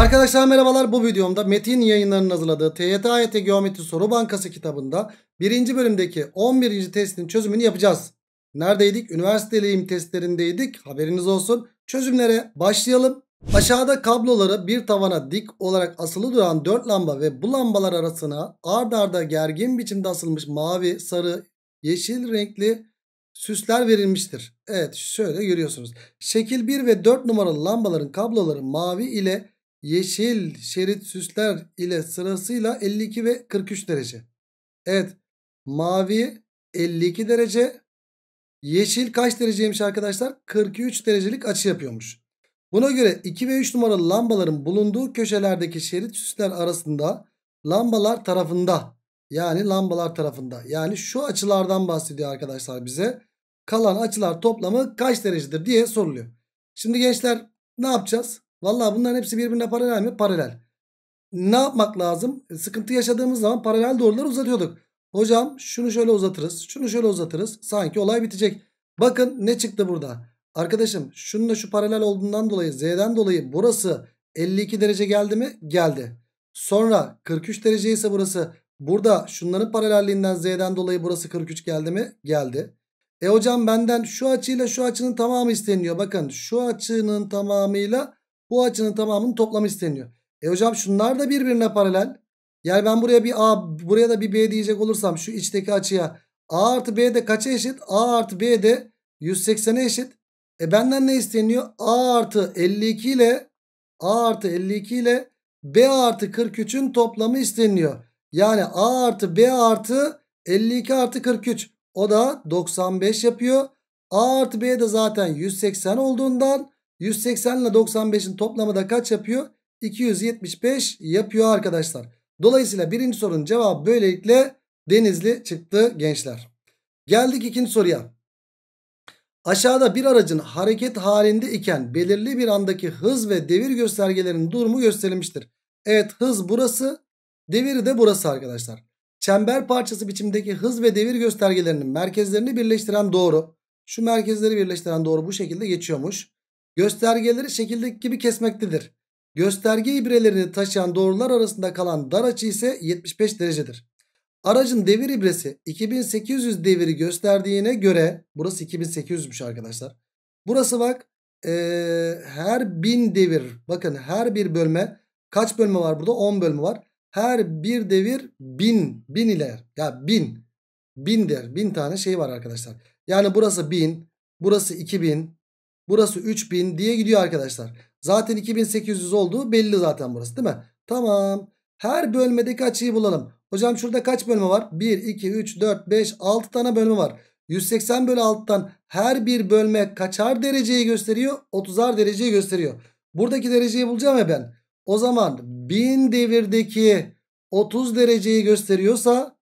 Arkadaşlar merhabalar bu videomda Metin yayınlarının hazırladığı TYT AYT Geometri Soru Bankası kitabında 1. bölümdeki 11. testin çözümünü yapacağız. Neredeydik? Üniversiteliyim testlerindeydik. Haberiniz olsun. Çözümlere başlayalım. Aşağıda kabloları bir tavana dik olarak asılı duran 4 lamba ve bu lambalar arasına ard arda gergin biçimde asılmış mavi, sarı, yeşil renkli süsler verilmiştir. Evet şöyle görüyorsunuz. Şekil 1 ve 4 numaralı lambaların kabloları mavi ile yeşil şerit süsler ile sırasıyla 52 ve 43 derece. Evet mavi 52 derece yeşil kaç dereceymiş arkadaşlar 43 derecelik açı yapıyormuş. Buna göre 2 ve 3 numaralı lambaların bulunduğu köşelerdeki şerit süsler arasında lambalar tarafında yani lambalar tarafında yani şu açılardan bahsediyor arkadaşlar bize. Kalan açılar toplamı kaç derecedir diye soruluyor. Şimdi gençler ne yapacağız? Vallahi bunların hepsi birbirine paralel mi? Paralel. Ne yapmak lazım? E, sıkıntı yaşadığımız zaman paralel doğruları uzatıyorduk. Hocam şunu şöyle uzatırız. Şunu şöyle uzatırız. Sanki olay bitecek. Bakın ne çıktı burada. Arkadaşım şununla şu paralel olduğundan dolayı Z'den dolayı burası 52 derece geldi mi? Geldi. Sonra 43 derece ise burası. Burada şunların paralelliğinden Z'den dolayı burası 43 geldi mi? Geldi. E hocam benden şu açıyla şu açının tamamı isteniyor. Bakın şu açının tamamıyla bu açının tamamının toplamı isteniyor. E hocam şunlar da birbirine paralel. Yani ben buraya bir A buraya da bir B diyecek olursam şu içteki açıya A artı B de kaça eşit? A artı B de 180'e eşit. E benden ne isteniyor? A artı 52 ile A artı 52 ile B artı 43'ün toplamı isteniyor. Yani A artı B artı 52 artı 43 o da 95 yapıyor. A artı B de zaten 180 olduğundan 180 ile 95'in toplamı da kaç yapıyor? 275 yapıyor arkadaşlar. Dolayısıyla birinci sorunun cevabı böylelikle Denizli çıktı gençler. Geldik ikinci soruya. Aşağıda bir aracın hareket halinde iken belirli bir andaki hız ve devir göstergelerinin durumu gösterilmiştir. Evet hız burası, devir de burası arkadaşlar. Çember parçası biçimdeki hız ve devir göstergelerinin merkezlerini birleştiren doğru. Şu merkezleri birleştiren doğru bu şekilde geçiyormuş göstergeleri şekildeki gibi kesmektedir. Gösterge ibrelerini taşıyan doğrular arasında kalan dar açı ise 75 derecedir. Aracın devir ibresi 2800 deviri gösterdiğine göre burası 2800'müş arkadaşlar. Burası bak e, her 1000 devir bakın her bir bölme kaç bölme var burada 10 bölme var. Her bir devir 1000 1000 ile ya 1000 1000 der 1000 tane şey var arkadaşlar. Yani burası 1000 burası 2000 Burası 3000 diye gidiyor arkadaşlar. Zaten 2800 olduğu belli zaten burası değil mi? Tamam. Her bölmedeki açıyı bulalım. Hocam şurada kaç bölme var? 1, 2, 3, 4, 5, 6 tane bölme var. 180 bölü 6'tan her bir bölme kaçar dereceyi gösteriyor? 30'ar dereceyi gösteriyor. Buradaki dereceyi bulacağım ya ben. O zaman 1000 devirdeki 30 dereceyi gösteriyorsa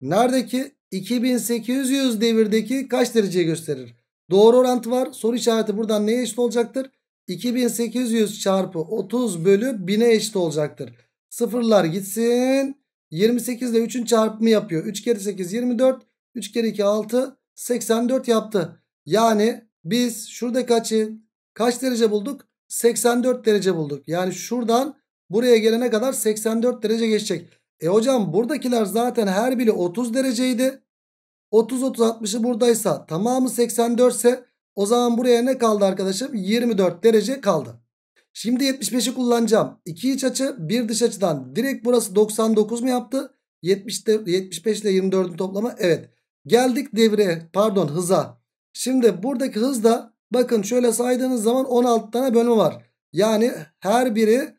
neredeki 2800 devirdeki kaç dereceyi gösterir? Doğru orantı var. Soru işareti buradan neye eşit olacaktır? 2800 çarpı 30 bölü 1000'e eşit olacaktır. Sıfırlar gitsin. 28 ile 3'ün çarpımı yapıyor. 3 kere 8 24. 3 kere 2 6. 84 yaptı. Yani biz şurada kaçı kaç derece bulduk? 84 derece bulduk. Yani şuradan buraya gelene kadar 84 derece geçecek. E hocam buradakiler zaten her biri 30 dereceydi. 30 30 60'ı buradaysa tamamı 84 ise o zaman buraya ne kaldı arkadaşım? 24 derece kaldı. Şimdi 75'i kullanacağım. 2 iç açı bir dış açıdan. Direkt burası 99 mu yaptı? 70 75 ile 24'ün toplamı evet. Geldik devreye pardon hıza. Şimdi buradaki hız da bakın şöyle saydığınız zaman 16 tane bölme var. Yani her biri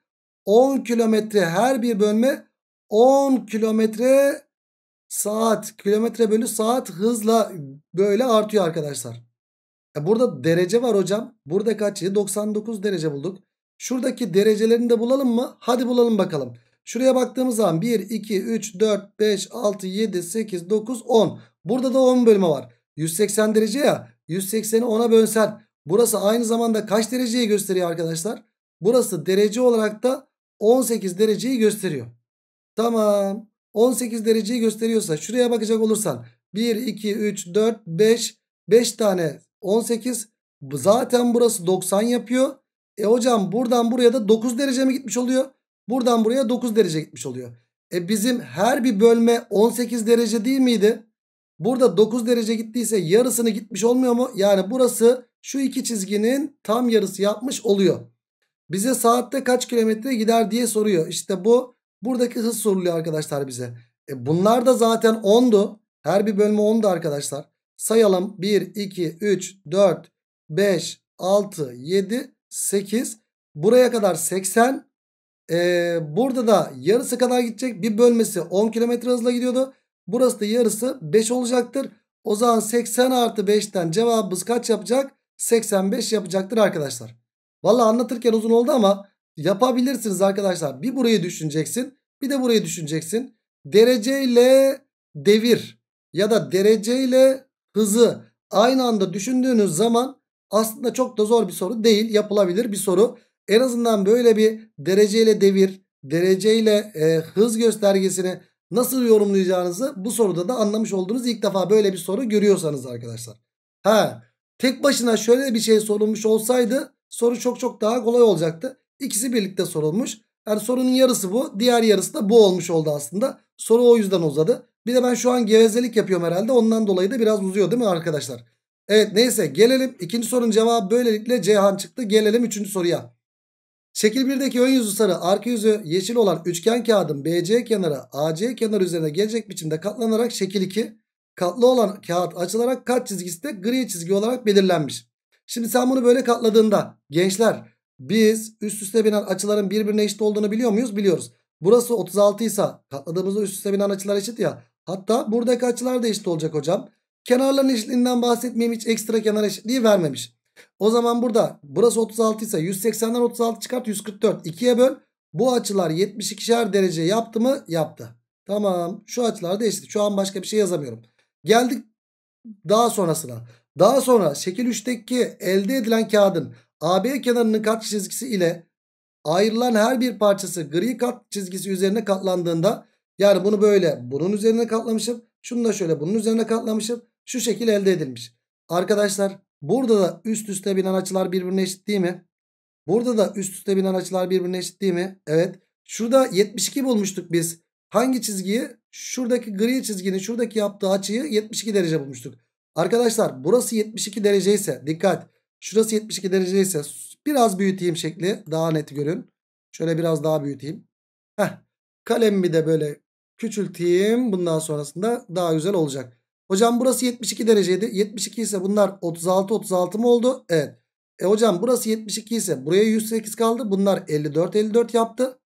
10 kilometre her bir bölme 10 kilometre saat kilometre bölü saat hızla böyle artıyor arkadaşlar. E, burada derece var hocam. Burada kaç? 99 derece bulduk. Şuradaki derecelerini de bulalım mı? Hadi bulalım bakalım. Şuraya baktığımız zaman 1, 2, 3, 4, 5, 6, 7, 8, 9, 10. Burada da 10 bölme var. 180 derece ya. 180'i 10'a bölsen. Burası aynı zamanda kaç dereceyi gösteriyor arkadaşlar? Burası derece olarak da 18 dereceyi gösteriyor. Tamam. 18 dereceyi gösteriyorsa şuraya bakacak olursan 1, 2, 3, 4, 5 5 tane 18 zaten burası 90 yapıyor. E hocam buradan buraya da 9 derece mi gitmiş oluyor? Buradan buraya 9 derece gitmiş oluyor. E bizim her bir bölme 18 derece değil miydi? Burada 9 derece gittiyse yarısını gitmiş olmuyor mu? Yani burası şu iki çizginin tam yarısı yapmış oluyor. Bize saatte kaç kilometre gider diye soruyor. İşte bu Buradaki hız soruluyor arkadaşlar bize. E bunlar da zaten 10'du. Her bir bölme 10'du arkadaşlar. Sayalım 1, 2, 3, 4, 5, 6, 7, 8. Buraya kadar 80. Ee, burada da yarısı kadar gidecek. Bir bölmesi 10 km hızla gidiyordu. Burası da yarısı 5 olacaktır. O zaman 80 artı 5'ten cevabımız kaç yapacak? 85 yapacaktır arkadaşlar. Valla anlatırken uzun oldu ama yapabilirsiniz arkadaşlar. Bir burayı düşüneceksin bir de burayı düşüneceksin. Dereceyle devir ya da dereceyle hızı aynı anda düşündüğünüz zaman aslında çok da zor bir soru değil. Yapılabilir bir soru. En azından böyle bir dereceyle devir, dereceyle e, hız göstergesini nasıl yorumlayacağınızı bu soruda da anlamış oldunuz. ilk defa böyle bir soru görüyorsanız arkadaşlar. Ha, tek başına şöyle bir şey sorulmuş olsaydı soru çok çok daha kolay olacaktı. İkisi birlikte sorulmuş. Yani sorunun yarısı bu. Diğer yarısı da bu olmuş oldu aslında. Soru o yüzden uzadı. Bir de ben şu an gevezelik yapıyorum herhalde. Ondan dolayı da biraz uzuyor değil mi arkadaşlar? Evet neyse gelelim. ikinci sorunun cevabı böylelikle Ceyhan çıktı. Gelelim üçüncü soruya. Şekil 1'deki ön yüzü sarı, arka yüzü yeşil olan üçgen kağıdın BC kenarı, AC kenarı üzerine gelecek biçimde katlanarak şekil 2 katlı olan kağıt açılarak kat çizgisi de gri çizgi olarak belirlenmiş. Şimdi sen bunu böyle katladığında gençler biz üst üste binen açıların birbirine eşit olduğunu biliyor muyuz? Biliyoruz. Burası 36 ise katladığımızda üst üste binen açılar eşit ya. Hatta buradaki açılar da eşit olacak hocam. Kenarların eşitliğinden bahsetmeyeyim hiç ekstra kenar eşitliği vermemiş. O zaman burada burası 36 ise 180'den 36 çıkart 144. 2'ye böl. Bu açılar 72'şer derece yaptı mı? Yaptı. Tamam şu açılar da eşit. Şu an başka bir şey yazamıyorum. Geldik daha sonrasına. Daha sonra şekil 3'teki elde edilen kağıdın AB kenarının kat çizgisi ile ayrılan her bir parçası gri kat çizgisi üzerine katlandığında yani bunu böyle bunun üzerine katlamışım. Şunu da şöyle bunun üzerine katlamışım. Şu şekil elde edilmiş. Arkadaşlar burada da üst üste binen açılar birbirine eşit değil mi? Burada da üst üste binen açılar birbirine eşit değil mi? Evet. Şurada 72 bulmuştuk biz. Hangi çizgiyi? Şuradaki gri çizginin şuradaki yaptığı açıyı 72 derece bulmuştuk. Arkadaşlar burası 72 derece ise dikkat. Şurası 72 derece ise biraz büyüteyim şekli daha net görün. Şöyle biraz daha büyüteyim. Heh. Kalemimi de böyle küçülteyim. Bundan sonrasında daha güzel olacak. Hocam burası 72 dereceydi. 72 ise bunlar 36 36 mı oldu? Evet. E hocam burası 72 ise buraya 108 kaldı. Bunlar 54 54 yaptı.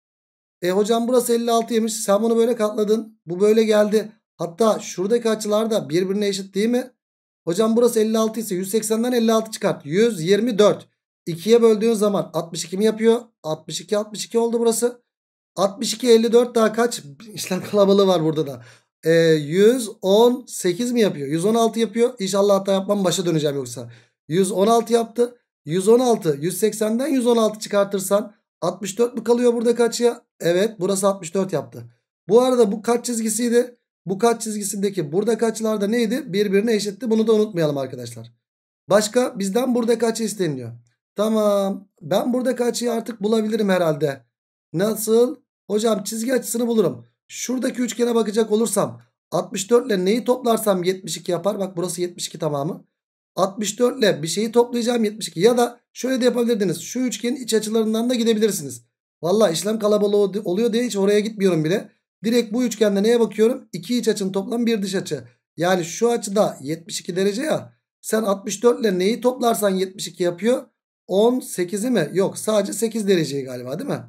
E hocam burası 56 yemiş. Sen bunu böyle katladın. Bu böyle geldi. Hatta şuradaki açılar da birbirine eşit değil mi? Hocam burası 56 ise 180'den 56 çıkart. 124. 2'ye böldüğün zaman 62 mi yapıyor? 62 62 oldu burası. 62 54 daha kaç? İşlem kalabalığı var burada da. E, ee, 118 mi yapıyor? 116 yapıyor. İnşallah hatta yapmam başa döneceğim yoksa. 116 yaptı. 116 180'den 116 çıkartırsan 64 mi kalıyor burada kaçıya? Evet burası 64 yaptı. Bu arada bu kaç çizgisiydi? Bu kaç çizgisindeki burada kaçlarda neydi? Birbirine eşitti. Bunu da unutmayalım arkadaşlar. Başka bizden burada kaçı isteniliyor? Tamam. Ben burada kaçıyı artık bulabilirim herhalde. Nasıl? Hocam çizgi açısını bulurum. Şuradaki üçgene bakacak olursam 64 ile neyi toplarsam 72 yapar. Bak burası 72 tamamı. 64 ile bir şeyi toplayacağım 72. Ya da şöyle de yapabilirdiniz. Şu üçgenin iç açılarından da gidebilirsiniz. Valla işlem kalabalığı oluyor diye hiç oraya gitmiyorum bile. Direkt bu üçgende neye bakıyorum? İki iç açının toplam bir dış açı. Yani şu açıda 72 derece ya. Sen 64 ile neyi toplarsan 72 yapıyor. 18'i mi? Yok sadece 8 dereceyi galiba değil mi?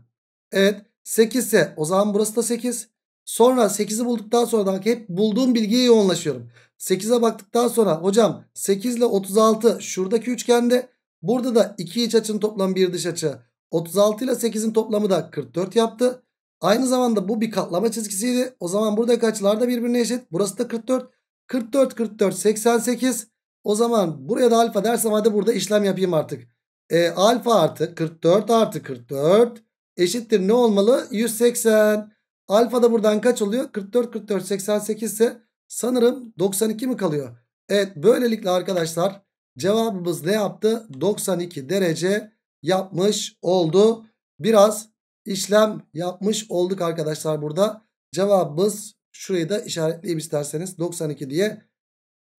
Evet 8 ise o zaman burası da 8. Sonra 8'i bulduktan sonra da hep bulduğum bilgiye yoğunlaşıyorum. 8'e baktıktan sonra hocam 8 ile 36 şuradaki üçgende. Burada da 2 iç açının toplamı 1 dış açı. 36 ile 8'in toplamı da 44 yaptı. Aynı zamanda bu bir katlama çizgisiydi. O zaman buradaki açılar da birbirine eşit. Burası da 44. 44, 44, 88. O zaman buraya da alfa dersem hadi burada işlem yapayım artık. E, alfa artı 44 artı 44 eşittir ne olmalı? 180. Alfa da buradan kaç oluyor? 44, 44, 88 ise sanırım 92 mi kalıyor? Evet böylelikle arkadaşlar cevabımız ne yaptı? 92 derece yapmış oldu. Biraz işlem yapmış olduk arkadaşlar burada. Cevabımız şurayı da işaretleyeyim isterseniz 92 diye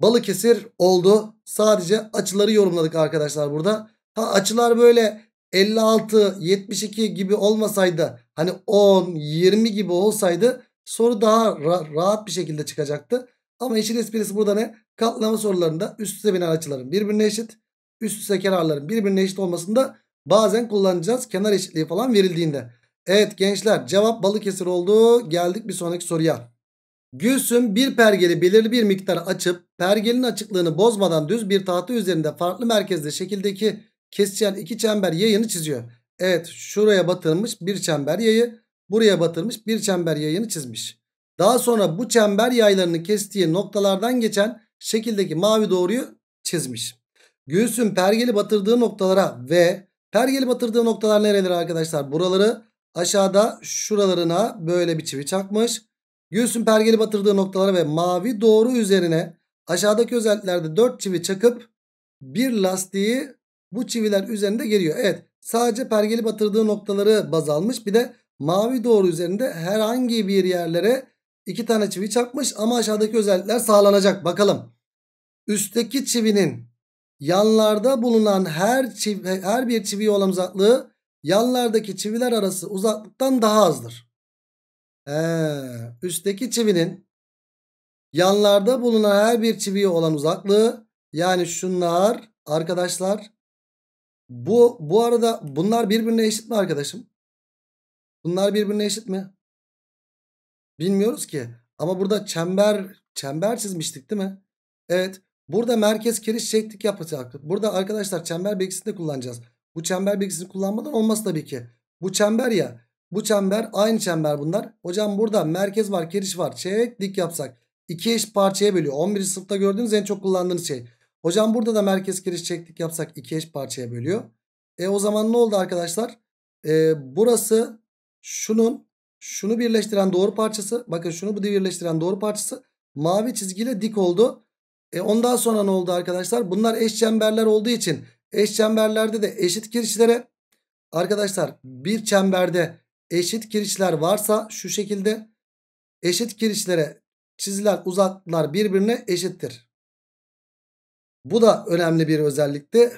Balıkesir oldu. Sadece açıları yorumladık arkadaşlar burada. Ha açılar böyle 56, 72 gibi olmasaydı hani 10, 20 gibi olsaydı soru daha ra rahat bir şekilde çıkacaktı. Ama işin esprisi burada ne? Katlama sorularında üst üste binen açıların birbirine eşit, üst üste kenarların birbirine eşit olmasında bazen kullanacağız kenar eşitliği falan verildiğinde. Evet gençler cevap Balıkesir oldu. Geldik bir sonraki soruya. Gülsüm bir pergeli belirli bir miktar açıp pergelin açıklığını bozmadan düz bir tahta üzerinde farklı merkezde şekildeki kesişen iki çember yayını çiziyor. Evet şuraya batırmış bir çember yayı buraya batırmış bir çember yayını çizmiş. Daha sonra bu çember yaylarını kestiği noktalardan geçen şekildeki mavi doğruyu çizmiş. Gülsüm pergeli batırdığı noktalara ve pergeli batırdığı noktalar nereleri arkadaşlar? Buraları Aşağıda şuralarına böyle bir çivi çakmış. Gülsün pergeli batırdığı noktalara ve mavi doğru üzerine aşağıdaki özelliklerde 4 çivi çakıp bir lastiği bu çiviler üzerinde geliyor. Evet sadece pergeli batırdığı noktaları baz almış. Bir de mavi doğru üzerinde herhangi bir yerlere 2 tane çivi çakmış ama aşağıdaki özellikler sağlanacak. Bakalım üstteki çivinin yanlarda bulunan her, çivi, her bir çiviye olan uzaklığı yanlardaki çiviler arası uzaklıktan daha azdır. Ee, üstteki çivinin yanlarda bulunan her bir çiviye olan uzaklığı yani şunlar arkadaşlar bu bu arada bunlar birbirine eşit mi arkadaşım? Bunlar birbirine eşit mi? Bilmiyoruz ki. Ama burada çember çember çizmiştik değil mi? Evet. Burada merkez kiriş çektik yapacaktık. Burada arkadaşlar çember bilgisini de kullanacağız. Bu çember bilgisini kullanmadan olmaz tabii ki. Bu çember ya. Bu çember aynı çember bunlar. Hocam burada merkez var, keriş var. Çek dik yapsak. iki eş parçaya bölüyor. 11. sınıfta gördüğünüz en çok kullandığınız şey. Hocam burada da merkez keriş çektik yapsak iki eş parçaya bölüyor. E o zaman ne oldu arkadaşlar? E, burası şunun şunu birleştiren doğru parçası. Bakın şunu bu birleştiren doğru parçası. Mavi çizgiyle dik oldu. E ondan sonra ne oldu arkadaşlar? Bunlar eş çemberler olduğu için Eş çemberlerde de eşit kirişlere arkadaşlar bir çemberde eşit kirişler varsa şu şekilde eşit kirişlere çizilen uzaklıklar birbirine eşittir. Bu da önemli bir özellikti.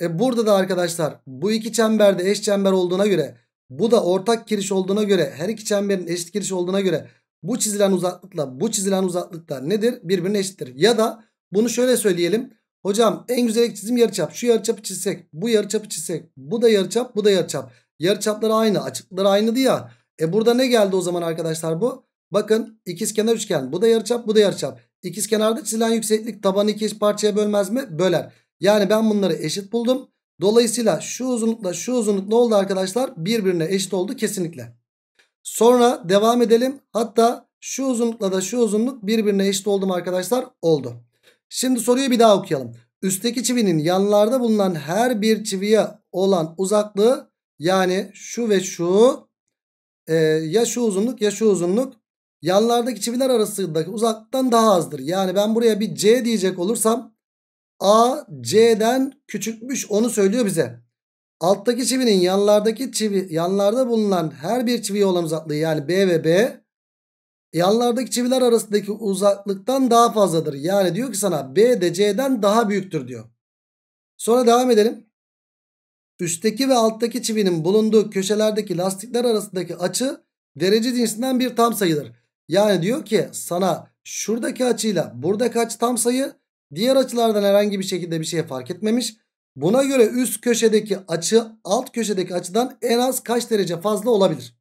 E burada da arkadaşlar bu iki çemberde eş çember olduğuna göre bu da ortak kiriş olduğuna göre her iki çemberin eşit kiriş olduğuna göre bu çizilen uzaklıkla bu çizilen uzaklıkta nedir? Birbirine eşittir. Ya da bunu şöyle söyleyelim. Hocam en güzel çizim yarıçap. Şu yarıçapı çizsek, bu yarıçapı çizsek, bu da yarıçap, bu da yarıçap. Yarıçapları aynı, açıkları aynıydı ya. E burada ne geldi o zaman arkadaşlar bu? Bakın ikizkenar üçgen. Bu da yarıçap, bu da yarıçap. İkizkenarda çizilen yükseklik tabanı iki parçaya bölmez mi? Böler. Yani ben bunları eşit buldum. Dolayısıyla şu uzunlukla şu uzunluk ne oldu arkadaşlar? Birbirine eşit oldu kesinlikle. Sonra devam edelim. Hatta şu uzunlukla da şu uzunluk birbirine eşit oldu mu arkadaşlar? Oldu. Şimdi soruyu bir daha okuyalım. Üstteki çivinin yanlarda bulunan her bir çiviye olan uzaklığı yani şu ve şu e, ya şu uzunluk ya şu uzunluk yanlardaki çiviler arasındaki uzaktan daha azdır. Yani ben buraya bir C diyecek olursam A C'den küçükmüş onu söylüyor bize. Alttaki çivinin yanlardaki çivi yanlarda bulunan her bir çiviye olan uzaklığı yani B ve B yanlardaki çiviler arasındaki uzaklıktan daha fazladır. Yani diyor ki sana B de C'den daha büyüktür diyor. Sonra devam edelim. Üstteki ve alttaki çivinin bulunduğu köşelerdeki lastikler arasındaki açı derece cinsinden bir tam sayıdır. Yani diyor ki sana şuradaki açıyla buradaki açı tam sayı diğer açılardan herhangi bir şekilde bir şey fark etmemiş. Buna göre üst köşedeki açı alt köşedeki açıdan en az kaç derece fazla olabilir?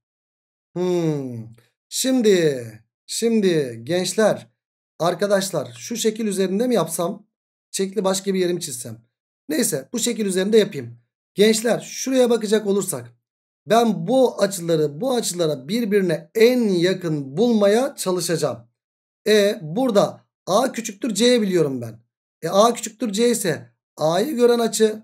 Hmm. Şimdi Şimdi gençler arkadaşlar şu şekil üzerinde mi yapsam? Şekli başka bir yerim çizsem. Neyse bu şekil üzerinde yapayım. Gençler şuraya bakacak olursak ben bu açıları bu açılara birbirine en yakın bulmaya çalışacağım. E burada A küçüktür C biliyorum ben. E A küçüktür C ise A'yı gören açı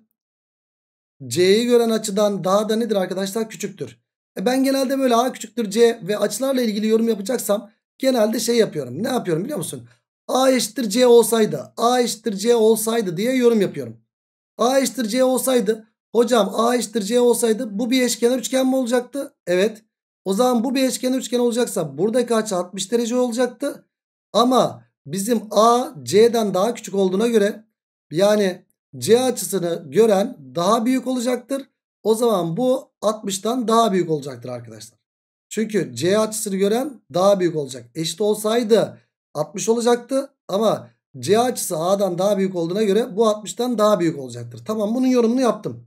C'yi gören açıdan daha da nedir arkadaşlar küçüktür. E ben genelde böyle A küçüktür C ve açılarla ilgili yorum yapacaksam genelde şey yapıyorum. Ne yapıyorum biliyor musun? A eşittir C olsaydı, A eşittir C olsaydı diye yorum yapıyorum. A eşittir C olsaydı, hocam A eşittir C olsaydı bu bir eşkenar üçgen mi olacaktı? Evet. O zaman bu bir eşkenar üçgen olacaksa buradaki açı 60 derece olacaktı. Ama bizim A C'den daha küçük olduğuna göre yani C açısını gören daha büyük olacaktır. O zaman bu 60'tan daha büyük olacaktır arkadaşlar. Çünkü C açısını gören daha büyük olacak. Eşit olsaydı 60 olacaktı ama C açısı A'dan daha büyük olduğuna göre bu 60'tan daha büyük olacaktır. Tamam bunun yorumunu yaptım.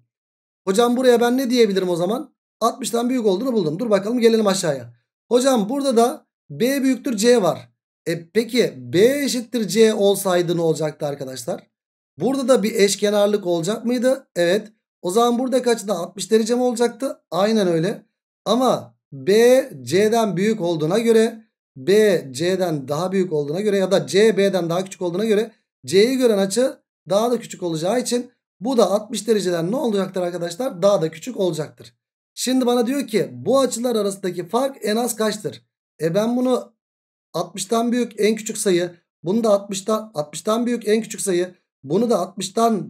Hocam buraya ben ne diyebilirim o zaman? 60'tan büyük olduğunu buldum. Dur bakalım gelelim aşağıya. Hocam burada da B büyüktür C var. E peki B eşittir C olsaydı ne olacaktı arkadaşlar? Burada da bir eşkenarlık olacak mıydı? Evet. O zaman buradaki açıda 60 derece mi olacaktı. Aynen öyle. Ama B C'den büyük olduğuna göre B C'den daha büyük olduğuna göre ya da C B'den daha küçük olduğuna göre C'yi gören açı daha da küçük olacağı için bu da 60 dereceden ne olacaktır arkadaşlar? Daha da küçük olacaktır. Şimdi bana diyor ki bu açılar arasındaki fark en az kaçtır? E ben bunu 60'tan büyük en küçük sayı bunu da 60'tan 60'tan büyük en küçük sayı bunu da 60'tan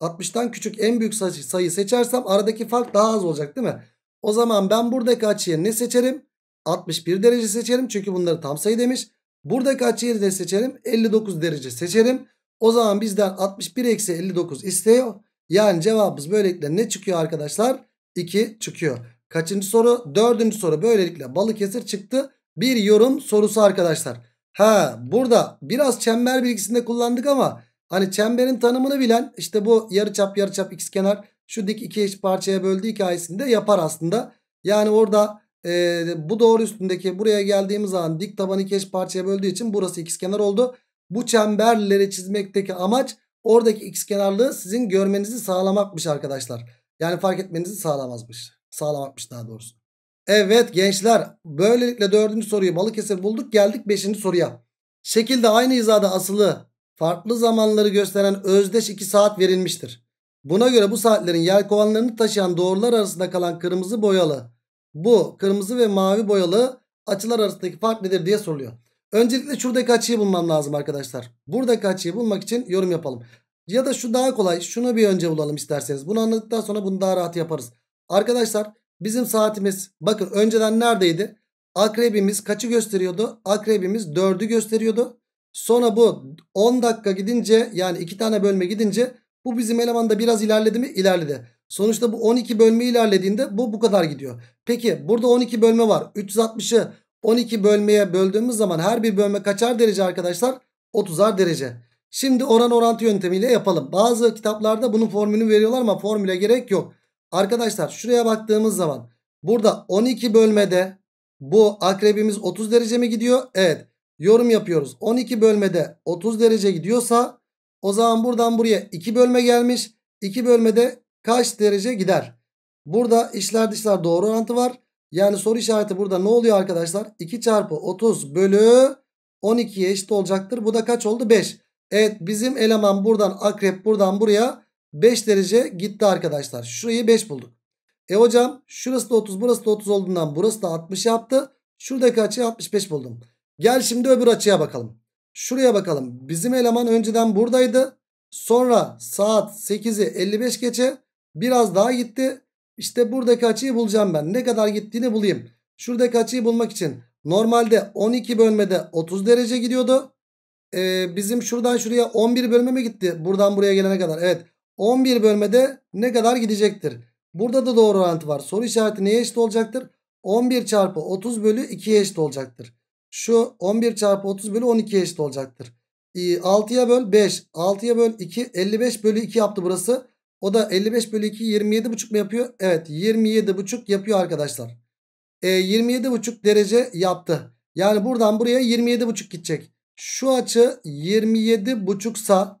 60'tan küçük en büyük sayı seçersem aradaki fark daha az olacak değil mi? O zaman ben buradaki açıyı ne seçerim? 61 derece seçerim çünkü bunları tam sayı demiş. Buradaki açıyı de seçerim 59 derece seçerim. O zaman bizden 61 eksi 59 istiyor. Yani cevabımız böylelikle ne çıkıyor arkadaşlar? 2 çıkıyor. Kaçıncı soru? Dördüncü soru. Böylelikle Balıkesir çıktı. Bir yorum sorusu arkadaşlar. Ha burada biraz çember bilgisinde kullandık ama hani çemberin tanımını bilen işte bu yarı çap yarı çap x kenar şu dik iki eş parçaya böldüğü böldü hikayesinde yapar aslında. Yani orada e, bu doğru üstündeki buraya geldiğimiz an dik taban iki eş parçaya böldüğü için burası ikizkenar oldu. Bu çemberleri çizmekteki amaç oradaki ikizkenarlığı sizin görmenizi sağlamakmış arkadaşlar. Yani fark etmenizi sağlamazmış. Sağlamakmış daha doğrusu. Evet gençler böylelikle dördüncü soruyu Balıkesir bulduk geldik beşinci soruya. Şekilde aynı hizada asılı farklı zamanları gösteren özdeş iki saat verilmiştir. Buna göre bu saatlerin yelkovanlarını taşıyan doğrular arasında kalan kırmızı boyalı. Bu kırmızı ve mavi boyalı açılar arasındaki fark nedir diye soruluyor. Öncelikle şuradaki açıyı bulmam lazım arkadaşlar. Buradaki açıyı bulmak için yorum yapalım. Ya da şu daha kolay. Şunu bir önce bulalım isterseniz. Bunu anladıktan sonra bunu daha rahat yaparız. Arkadaşlar bizim saatimiz bakın önceden neredeydi? Akrebimiz kaçı gösteriyordu? Akrebimiz 4'ü gösteriyordu. Sonra bu 10 dakika gidince yani 2 tane bölme gidince bu bizim elemanda biraz ilerledi mi? İlerledi. Sonuçta bu 12 bölme ilerlediğinde bu bu kadar gidiyor. Peki burada 12 bölme var. 360'ı 12 bölmeye böldüğümüz zaman her bir bölme kaçar derece arkadaşlar? 30'ar derece. Şimdi oran orantı yöntemiyle yapalım. Bazı kitaplarda bunun formülünü veriyorlar ama formüle gerek yok. Arkadaşlar şuraya baktığımız zaman burada 12 bölmede bu akrebimiz 30 derece mi gidiyor? Evet. Yorum yapıyoruz. 12 bölmede 30 derece gidiyorsa o zaman buradan buraya 2 bölme gelmiş. 2 bölmede kaç derece gider? Burada işler dışlar doğru orantı var. Yani soru işareti burada ne oluyor arkadaşlar? 2 çarpı 30 bölü 12'ye eşit olacaktır. Bu da kaç oldu? 5. Evet bizim eleman buradan akrep buradan buraya 5 derece gitti arkadaşlar. Şurayı 5 bulduk. E hocam şurası da 30 burası da 30 olduğundan burası da 60 yaptı. Şuradaki açıyı 65 buldum. Gel şimdi öbür açıya bakalım. Şuraya bakalım. Bizim eleman önceden buradaydı. Sonra saat 8'i 55 geçe biraz daha gitti. İşte buradaki açıyı bulacağım ben. Ne kadar gittiğini bulayım. Şuradaki açıyı bulmak için normalde 12 bölmede 30 derece gidiyordu. Ee, bizim şuradan şuraya 11 bölme mi gitti? Buradan buraya gelene kadar. Evet 11 bölmede ne kadar gidecektir? Burada da doğru orantı var. Soru işareti neye eşit olacaktır? 11 çarpı 30 bölü 2'ye eşit olacaktır. Şu 11 çarpı 30 bölü 12 eşit olacaktır. 6'ya böl 5. 6'ya böl 2. 55 bölü 2 yaptı burası. O da 55 bölü 2 27,5 mu yapıyor? Evet 27,5 yapıyor arkadaşlar. E, 27,5 derece yaptı. Yani buradan buraya 27,5 gidecek. Şu açı 27,5 sa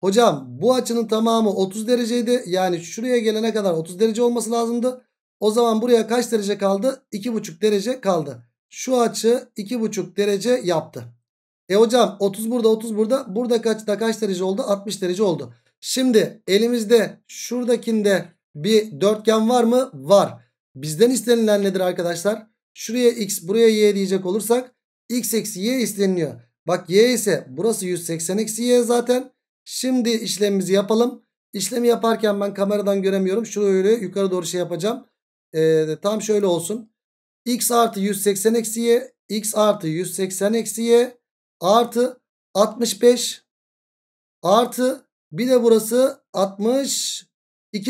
hocam bu açının tamamı 30 dereceydi. Yani şuraya gelene kadar 30 derece olması lazımdı. O zaman buraya kaç derece kaldı? 2,5 derece kaldı. Şu açı 2,5 derece yaptı. E hocam 30 burada 30 burada. Burada kaç da kaç derece oldu? 60 derece oldu. Şimdi elimizde şuradakinde bir dörtgen var mı? Var. Bizden istenilen nedir arkadaşlar? Şuraya x buraya y diyecek olursak x eksi y isteniliyor. Bak y ise burası 180 eksi y zaten. Şimdi işlemimizi yapalım. İşlemi yaparken ben kameradan göremiyorum. Şöyle yukarı doğru şey yapacağım. Ee, tam şöyle olsun x artı 180 eksi y x artı 180 eksi y artı 65 artı bir de burası 62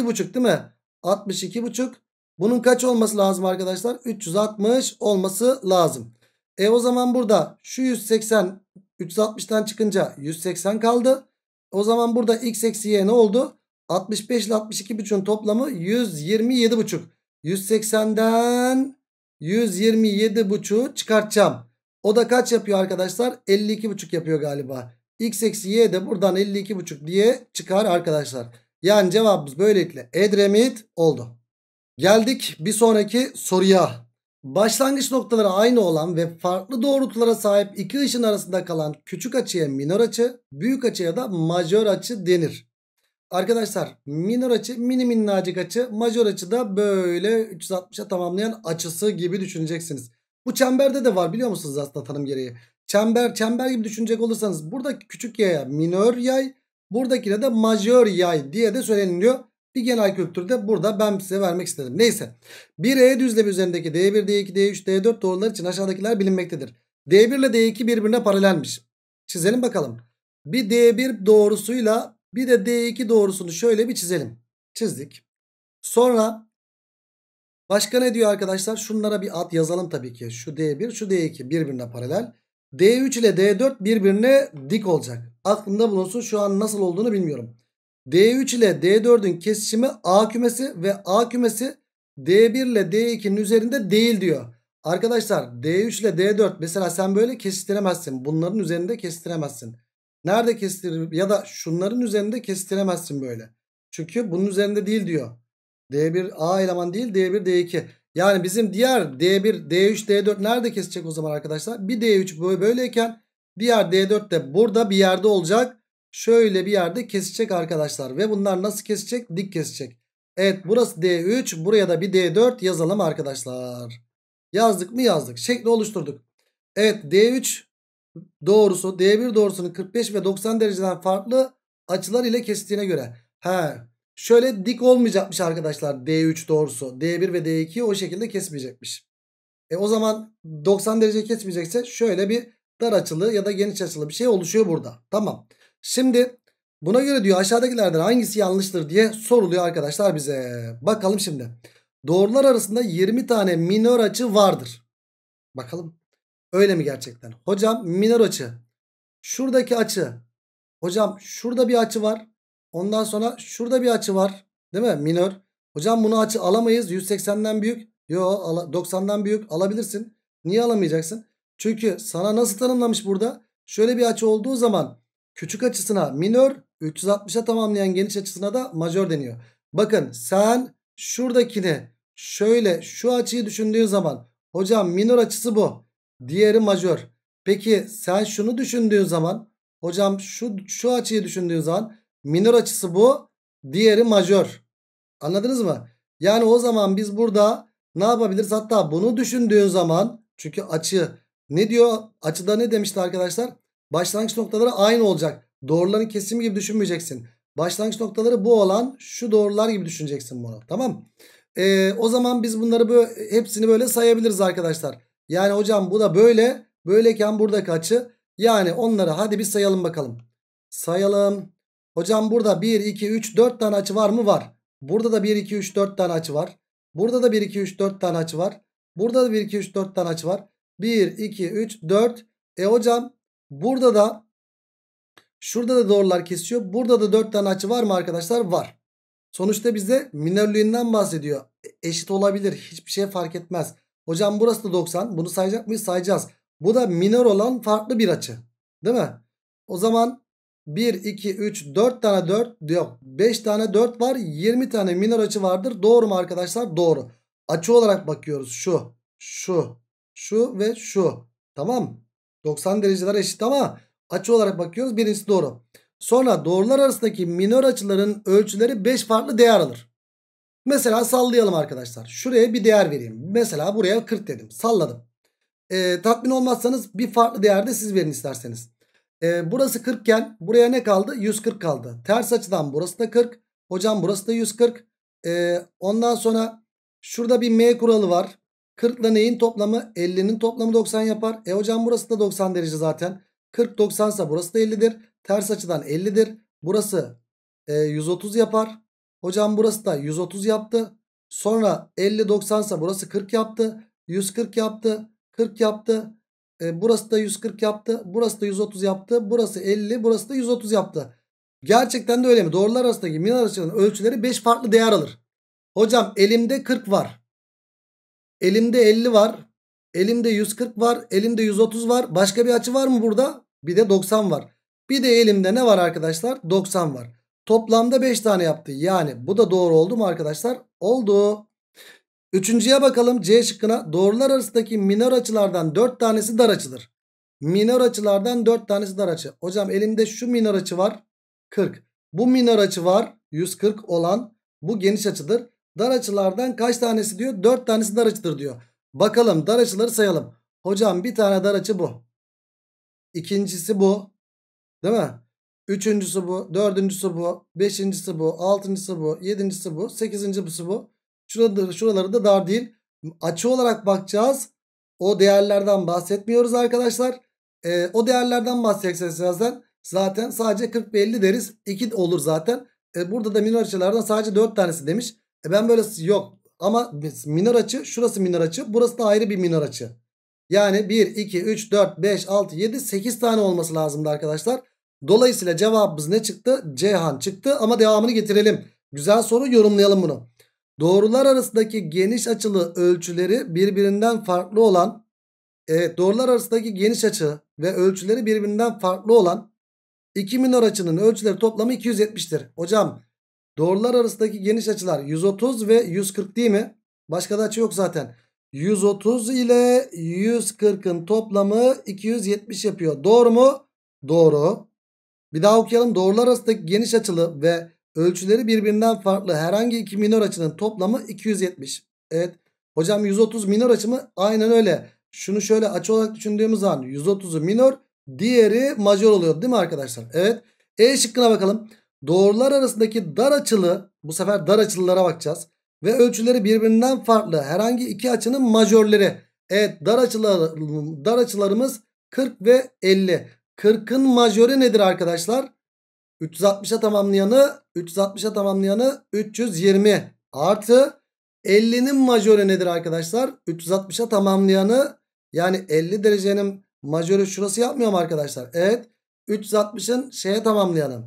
buçuk değil mi? 62 buçuk. Bunun kaç olması lazım arkadaşlar? 360 olması lazım. E o zaman burada şu 180 360'tan çıkınca 180 kaldı. O zaman burada x eksi y ne oldu? 65 ile 62 buçuğun toplamı 127 buçuk. 180'den 127,5'u çıkartacağım. O da kaç yapıyor arkadaşlar? 52,5 yapıyor galiba. X eksi Y de buradan 52,5 diye çıkar arkadaşlar. Yani cevabımız böylelikle Edremit oldu. Geldik bir sonraki soruya. Başlangıç noktaları aynı olan ve farklı doğrultulara sahip iki ışın arasında kalan küçük açıya minor açı, büyük açıya da majör açı denir. Arkadaşlar minor açı mini minnacık açı major açı da böyle 360'a tamamlayan açısı gibi düşüneceksiniz. Bu çemberde de var biliyor musunuz aslında tanım gereği. Çember çember gibi düşünecek olursanız buradaki küçük yaya minor yay buradakine de major yay diye de söyleniliyor. Bir genel kültürde burada ben size vermek istedim. Neyse 1E düzlem üzerindeki D1, D2, D3, D4 doğrular için aşağıdakiler bilinmektedir. D1 ile D2 birbirine paralelmiş. Çizelim bakalım. Bir D1 doğrusuyla bir de D2 doğrusunu şöyle bir çizelim. Çizdik. Sonra başka ne diyor arkadaşlar? Şunlara bir at yazalım tabii ki. Şu D1 şu D2 birbirine paralel. D3 ile D4 birbirine dik olacak. Aklında bulunsun şu an nasıl olduğunu bilmiyorum. D3 ile D4'ün kesişimi A kümesi ve A kümesi D1 ile D2'nin üzerinde değil diyor. Arkadaşlar D3 ile D4 mesela sen böyle kesiştiremezsin. Bunların üzerinde kesiştiremezsin. Nerede kestirir? Ya da şunların üzerinde kestiremezsin böyle. Çünkü bunun üzerinde değil diyor. D1 A eleman değil D1 D2. Yani bizim diğer D1 D3 D4 nerede kesecek o zaman arkadaşlar? Bir D3 böyleyken diğer D4 de burada bir yerde olacak. Şöyle bir yerde kesecek arkadaşlar. Ve bunlar nasıl kesecek? Dik kesecek. Evet burası D3 buraya da bir D4 yazalım arkadaşlar. Yazdık mı yazdık. Şekli oluşturduk. Evet D3 doğrusu D1 doğrusunu 45 ve 90 dereceden farklı açılar ile kestiğine göre. He. Şöyle dik olmayacakmış arkadaşlar D3 doğrusu. D1 ve D2'yi o şekilde kesmeyecekmiş. E o zaman 90 derece kesmeyecekse şöyle bir dar açılı ya da geniş açılı bir şey oluşuyor burada. Tamam. Şimdi buna göre diyor aşağıdakilerden hangisi yanlıştır diye soruluyor arkadaşlar bize. Bakalım şimdi. Doğrular arasında 20 tane minor açı vardır. Bakalım. Öyle mi gerçekten? Hocam minor açı. Şuradaki açı. Hocam şurada bir açı var. Ondan sonra şurada bir açı var. Değil mi? Minor. Hocam bunu açı alamayız. 180'den büyük. Yo 90'dan büyük alabilirsin. Niye alamayacaksın? Çünkü sana nasıl tanımlamış burada? Şöyle bir açı olduğu zaman küçük açısına minor, 360'a tamamlayan geniş açısına da majör deniyor. Bakın sen şuradakini şöyle şu açıyı düşündüğün zaman hocam minor açısı bu. Diğeri majör. Peki sen şunu düşündüğün zaman hocam şu şu açıyı düşündüğün zaman minor açısı bu. Diğeri majör. Anladınız mı? Yani o zaman biz burada ne yapabiliriz? Hatta bunu düşündüğün zaman çünkü açı ne diyor? Açıda ne demişti arkadaşlar? Başlangıç noktaları aynı olacak. Doğruların kesimi gibi düşünmeyeceksin. Başlangıç noktaları bu olan şu doğrular gibi düşüneceksin bunu. Tamam Ee, o zaman biz bunları böyle, hepsini böyle sayabiliriz arkadaşlar. Yani hocam bu da böyle. Böyleyken burada kaçı? Yani onları hadi bir sayalım bakalım. Sayalım. Hocam burada 1, 2, 3, 4 tane açı var mı? Var. Burada da 1, 2, 3, 4 tane açı var. Burada da 1, 2, 3, 4 tane açı var. Burada da 1, 2, 3, 4 tane açı var. 1, 2, 3, 4. E hocam burada da şurada da doğrular kesiyor. Burada da 4 tane açı var mı arkadaşlar? Var. Sonuçta bize minörlüğünden bahsediyor. E, eşit olabilir. Hiçbir şey fark etmez. Hocam burası da 90. Bunu sayacak mıyız? Sayacağız. Bu da minor olan farklı bir açı. Değil mi? O zaman 1, 2, 3, 4 tane 4 yok. 5 tane 4 var. 20 tane minor açı vardır. Doğru mu arkadaşlar? Doğru. Açı olarak bakıyoruz. Şu, şu, şu ve şu. Tamam. 90 dereceler eşit ama açı olarak bakıyoruz. Birincisi doğru. Sonra doğrular arasındaki minor açıların ölçüleri 5 farklı değer alır. Mesela sallayalım arkadaşlar. Şuraya bir değer vereyim. Mesela buraya 40 dedim. Salladım. E, tatmin olmazsanız bir farklı değerde siz verin isterseniz. E, burası 40 iken buraya ne kaldı? 140 kaldı. Ters açıdan burası da 40. Hocam burası da 140. E, ee, ondan sonra şurada bir M kuralı var. 40 ile neyin toplamı? 50'nin toplamı 90 yapar. E hocam burası da 90 derece zaten. 40 90 ise burası da 50'dir. Ters açıdan 50'dir. Burası e, 130 yapar. Hocam burası da 130 yaptı. Sonra 50 90 ise burası 40 yaptı. 140 yaptı. 40 yaptı. E, burası da 140 yaptı. Burası da 130 yaptı. Burası 50. Burası da 130 yaptı. Gerçekten de öyle mi? Doğrular arasındaki min arasının ölçüleri 5 farklı değer alır. Hocam elimde 40 var. Elimde 50 var. Elimde 140 var. Elimde 130 var. Başka bir açı var mı burada? Bir de 90 var. Bir de elimde ne var arkadaşlar? 90 var. Toplamda 5 tane yaptı. Yani bu da doğru oldu mu arkadaşlar? Oldu. Üçüncüye bakalım C şıkkına. Doğrular arasındaki minor açılardan 4 tanesi dar açıdır. Minor açılardan 4 tanesi dar açı. Hocam elimde şu minor açı var. 40. Bu minor açı var. 140 olan. Bu geniş açıdır. Dar açılardan kaç tanesi diyor? 4 tanesi dar açıdır diyor. Bakalım dar açıları sayalım. Hocam bir tane dar açı bu. İkincisi bu. Değil mi? Üçüncüsü bu. Dördüncüsü bu. Beşincisi bu. Altıncısı bu. Yedincisi bu. Sekizincisi bu. Şuraları, şuraları da dar değil. Açı olarak bakacağız. O değerlerden bahsetmiyoruz arkadaşlar. E, o değerlerden bahsedecekseniz zaten, zaten sadece 40 ve 50 deriz. 2 olur zaten. E, burada da minor açılardan sadece 4 tanesi demiş. E, ben böyle yok. Ama minor açı şurası minor açı. Burası da ayrı bir minor açı. Yani 1, 2, 3, 4, 5, 6, 7, 8 tane olması lazımdı arkadaşlar. Dolayısıyla cevabımız ne çıktı? Ceyhan çıktı ama devamını getirelim. Güzel soru yorumlayalım bunu. Doğrular arasındaki geniş açılı ölçüleri birbirinden farklı olan Evet doğrular arasındaki geniş açı ve ölçüleri birbirinden farklı olan iki minor açının ölçüleri toplamı 270'tir. Hocam doğrular arasındaki geniş açılar 130 ve 140 değil mi? Başka da açı yok zaten. 130 ile 140'ın toplamı 270 yapıyor. Doğru mu? Doğru. Bir daha okuyalım. Doğrular arasındaki geniş açılı ve ölçüleri birbirinden farklı herhangi iki minor açının toplamı 270. Evet. Hocam 130 minor açı mı? Aynen öyle. Şunu şöyle açı olarak düşündüğümüz zaman 130'u minor, diğeri major oluyor değil mi arkadaşlar? Evet. E şıkkına bakalım. Doğrular arasındaki dar açılı, bu sefer dar açılılara bakacağız. Ve ölçüleri birbirinden farklı herhangi iki açının majörleri. Evet dar açılar dar açılarımız 40 ve 50. 40'ın majörü nedir arkadaşlar? 360'a tamamlayanı 360'a tamamlayanı 320 artı 50'nin majörü nedir arkadaşlar? 360'a tamamlayanı yani 50 derecenin majörü şurası yapmıyor mu arkadaşlar? Evet 360'ın şeye tamamlayanı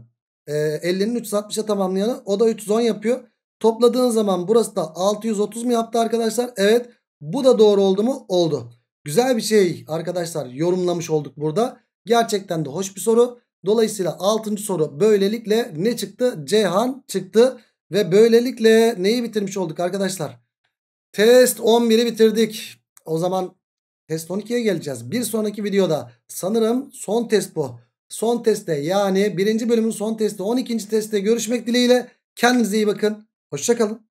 e, 50'nin 360'a tamamlayanı o da 310 yapıyor. Topladığın zaman burası da 630 mu yaptı arkadaşlar? Evet bu da doğru oldu mu? Oldu. Güzel bir şey arkadaşlar yorumlamış olduk burada. Gerçekten de hoş bir soru. Dolayısıyla 6. soru böylelikle ne çıktı? Cehan çıktı. Ve böylelikle neyi bitirmiş olduk arkadaşlar? Test 11'i bitirdik. O zaman test 12'ye geleceğiz. Bir sonraki videoda sanırım son test bu. Son testte yani birinci bölümün son testi 12. testte görüşmek dileğiyle. Kendinize iyi bakın. Hoşçakalın.